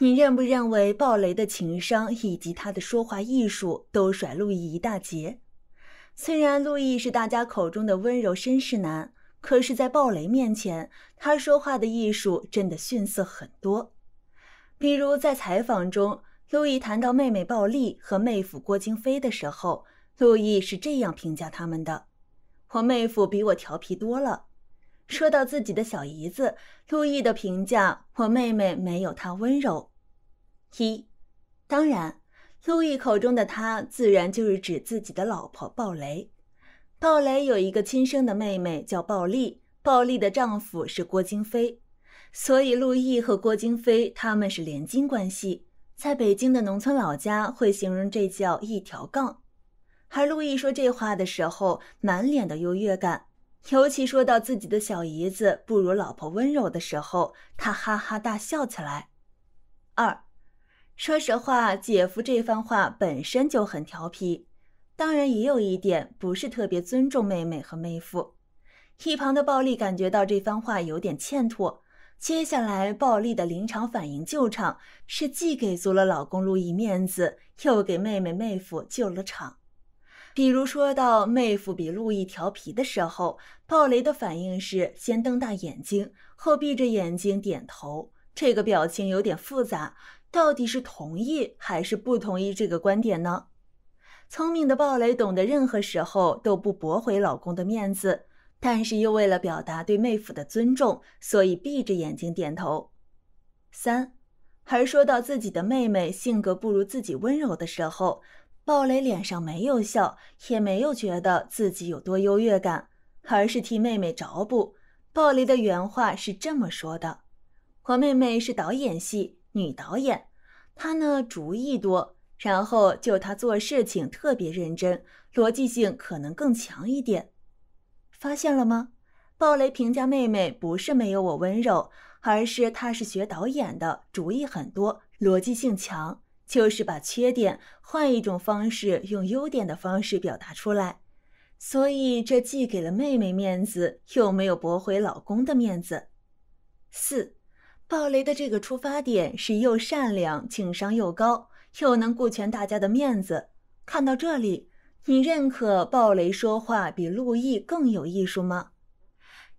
你认不认为鲍雷的情商以及他的说话艺术都甩陆毅一大截？虽然陆毅是大家口中的温柔绅士男，可是，在鲍雷面前，他说话的艺术真的逊色很多。比如在采访中，陆毅谈到妹妹鲍莉和妹夫郭京飞的时候，陆毅是这样评价他们的：“我妹夫比我调皮多了。”说到自己的小姨子，陆毅的评价：我妹妹没有她温柔。一，当然，陆毅口中的她自然就是指自己的老婆鲍蕾。鲍蕾有一个亲生的妹妹叫鲍莉，鲍莉的丈夫是郭京飞，所以陆毅和郭京飞他们是连襟关系。在北京的农村老家，会形容这叫一条杠。而陆毅说这话的时候，满脸的优越感。尤其说到自己的小姨子不如老婆温柔的时候，他哈哈大笑起来。二，说实话，姐夫这番话本身就很调皮，当然也有一点不是特别尊重妹妹和妹夫。一旁的暴力感觉到这番话有点欠妥，接下来暴力的临场反应救场，是既给足了老公陆毅面子，又给妹妹妹夫救了场。比如说到妹夫比路易调皮的时候，鲍雷的反应是先瞪大眼睛，后闭着眼睛点头，这个表情有点复杂，到底是同意还是不同意这个观点呢？聪明的鲍雷懂得任何时候都不驳回老公的面子，但是又为了表达对妹夫的尊重，所以闭着眼睛点头。三，而说到自己的妹妹性格不如自己温柔的时候。鲍雷脸上没有笑，也没有觉得自己有多优越感，而是替妹妹着补。鲍雷的原话是这么说的：“我妹妹是导演系女导演，她呢主意多，然后就她做事情特别认真，逻辑性可能更强一点。发现了吗？鲍雷评价妹妹不是没有我温柔，而是她是学导演的，主意很多，逻辑性强。”就是把缺点换一种方式，用优点的方式表达出来，所以这既给了妹妹面子，又没有驳回老公的面子。四，暴雷的这个出发点是又善良，情商又高，又能顾全大家的面子。看到这里，你认可暴雷说话比陆毅更有艺术吗？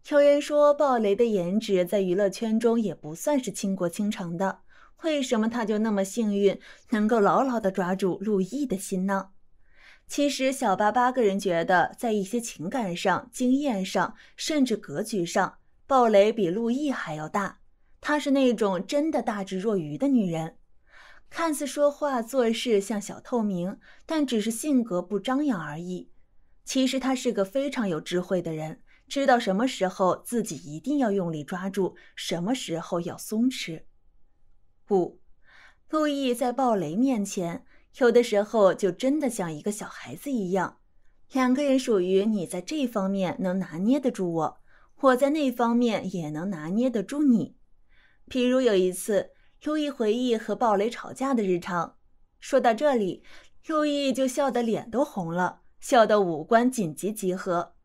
有人说，暴雷的颜值在娱乐圈中也不算是倾国倾城的。为什么她就那么幸运，能够牢牢地抓住陆毅的心呢？其实，小巴八个人觉得，在一些情感上、经验上，甚至格局上，鲍蕾比陆毅还要大。她是那种真的大智若愚的女人，看似说话做事像小透明，但只是性格不张扬而已。其实，她是个非常有智慧的人，知道什么时候自己一定要用力抓住，什么时候要松弛。不，路易在暴雷面前，有的时候就真的像一个小孩子一样。两个人属于你，在这方面能拿捏得住我，我在那方面也能拿捏得住你。譬如有一次，路易回忆和暴雷吵架的日常。说到这里，路易就笑得脸都红了，笑得五官紧急集合。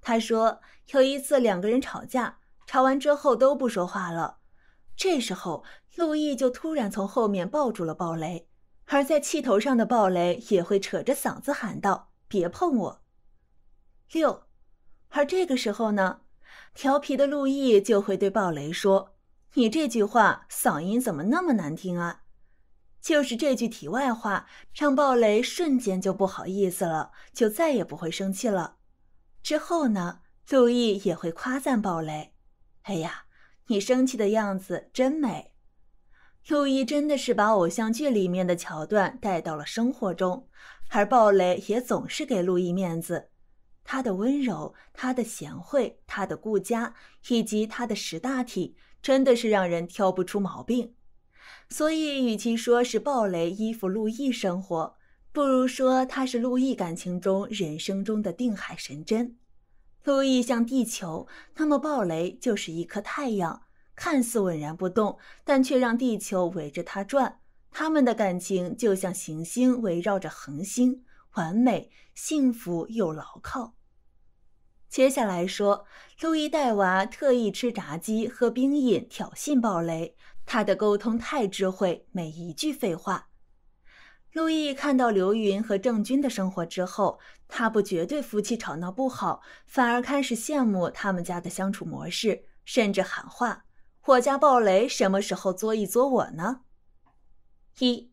他说，有一次两个人吵架，吵完之后都不说话了。这时候。陆毅就突然从后面抱住了暴雷，而在气头上的暴雷也会扯着嗓子喊道：“别碰我！”六，而这个时候呢，调皮的陆毅就会对暴雷说：“你这句话嗓音怎么那么难听啊？”就是这句题外话，让暴雷瞬间就不好意思了，就再也不会生气了。之后呢，陆毅也会夸赞暴雷：“哎呀，你生气的样子真美。”陆毅真的是把偶像剧里面的桥段带到了生活中，而鲍蕾也总是给陆毅面子。他的温柔，他的贤惠，他的顾家，以及他的识大体，真的是让人挑不出毛病。所以，与其说是鲍蕾依附陆毅生活，不如说他是陆毅感情中、人生中的定海神针。陆毅像地球，那么鲍蕾就是一颗太阳。看似稳然不动，但却让地球围着它转。他们的感情就像行星围绕着恒星，完美、幸福又牢靠。接下来说，路易带娃特意吃炸鸡、喝冰饮挑衅鲍蕾，他的沟通太智慧，每一句废话。路易看到刘云和郑钧的生活之后，他不觉得夫妻吵闹不好，反而开始羡慕他们家的相处模式，甚至喊话。我家暴雷什么时候作一作我呢？一，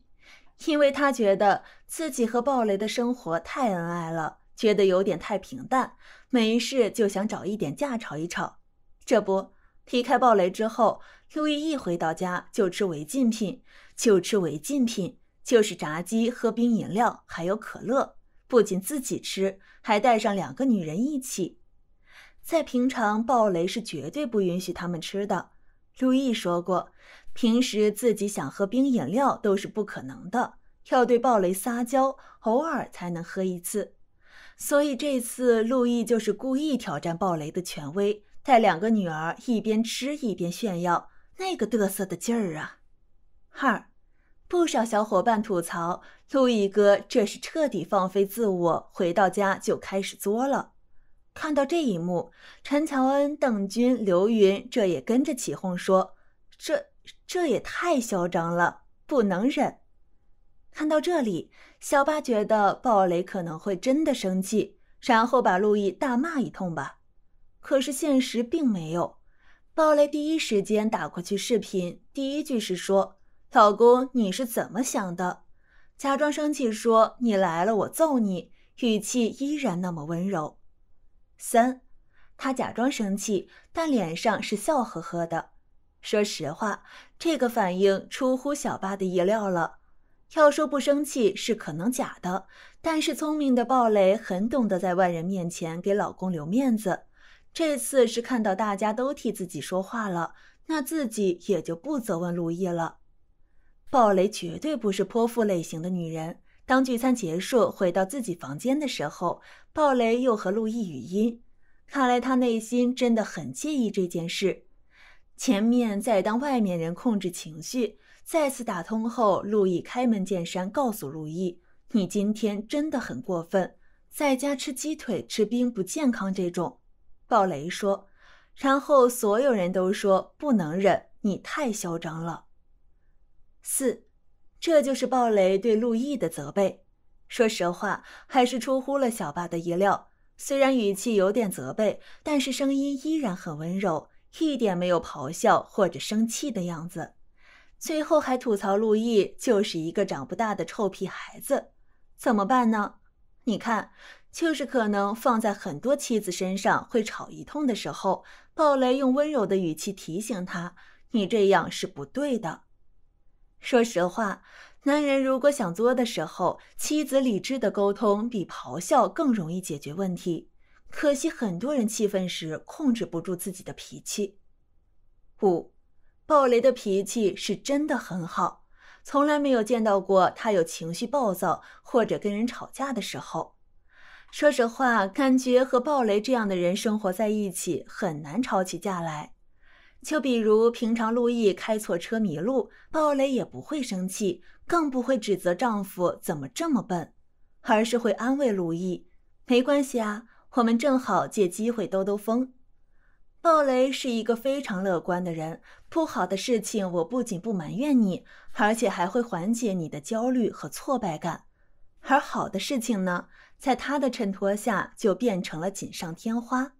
因为他觉得自己和暴雷的生活太恩爱了，觉得有点太平淡，没事就想找一点架吵一吵。这不，离开暴雷之后，路易一回到家就吃违禁品，就吃违禁品，就是炸鸡、喝冰饮料还有可乐，不仅自己吃，还带上两个女人一起。在平常，暴雷是绝对不允许他们吃的。路易说过，平时自己想喝冰饮料都是不可能的，要对鲍雷撒娇，偶尔才能喝一次。所以这次路易就是故意挑战鲍雷的权威，带两个女儿一边吃一边炫耀，那个嘚瑟的劲儿啊！二，不少小伙伴吐槽路易哥这是彻底放飞自我，回到家就开始作了。看到这一幕，陈乔恩、邓钧、刘云这也跟着起哄说：“这这也太嚣张了，不能忍。”看到这里，小八觉得鲍蕾可能会真的生气，然后把路易大骂一通吧。可是现实并没有，鲍蕾第一时间打过去视频，第一句是说：“老公，你是怎么想的？”假装生气说：“你来了，我揍你。”语气依然那么温柔。三，他假装生气，但脸上是笑呵呵的。说实话，这个反应出乎小巴的意料了。要说不生气是可能假的，但是聪明的鲍蕾很懂得在外人面前给老公留面子。这次是看到大家都替自己说话了，那自己也就不责问陆毅了。鲍蕾绝对不是泼妇类型的女人。当聚餐结束，回到自己房间的时候，鲍雷又和路易语音。看来他内心真的很介意这件事。前面在当外面人控制情绪，再次打通后，路易开门见山告诉路易：“你今天真的很过分，在家吃鸡腿吃冰不健康这种。”鲍雷说。然后所有人都说不能忍，你太嚣张了。四。这就是鲍雷对陆毅的责备。说实话，还是出乎了小巴的意料。虽然语气有点责备，但是声音依然很温柔，一点没有咆哮或者生气的样子。最后还吐槽陆毅就是一个长不大的臭屁孩子。怎么办呢？你看，就是可能放在很多妻子身上会吵一通的时候，鲍雷用温柔的语气提醒他：“你这样是不对的。”说实话，男人如果想作的时候，妻子理智的沟通比咆哮更容易解决问题。可惜很多人气愤时控制不住自己的脾气。五，暴雷的脾气是真的很好，从来没有见到过他有情绪暴躁或者跟人吵架的时候。说实话，感觉和暴雷这样的人生活在一起很难吵起架来。就比如平常陆毅开错车迷路，鲍蕾也不会生气，更不会指责丈夫怎么这么笨，而是会安慰陆毅：“没关系啊，我们正好借机会兜兜风。”鲍雷是一个非常乐观的人，不好的事情我不仅不埋怨你，而且还会缓解你的焦虑和挫败感，而好的事情呢，在他的衬托下就变成了锦上添花。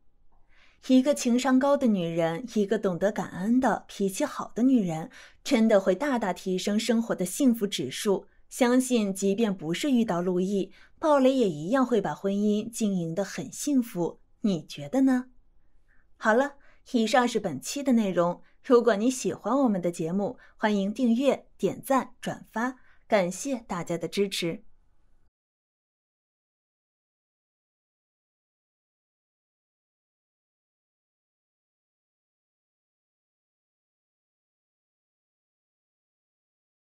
一个情商高的女人，一个懂得感恩的、脾气好的女人，真的会大大提升生活的幸福指数。相信，即便不是遇到陆毅、鲍蕾，也一样会把婚姻经营得很幸福。你觉得呢？好了，以上是本期的内容。如果你喜欢我们的节目，欢迎订阅、点赞、转发，感谢大家的支持。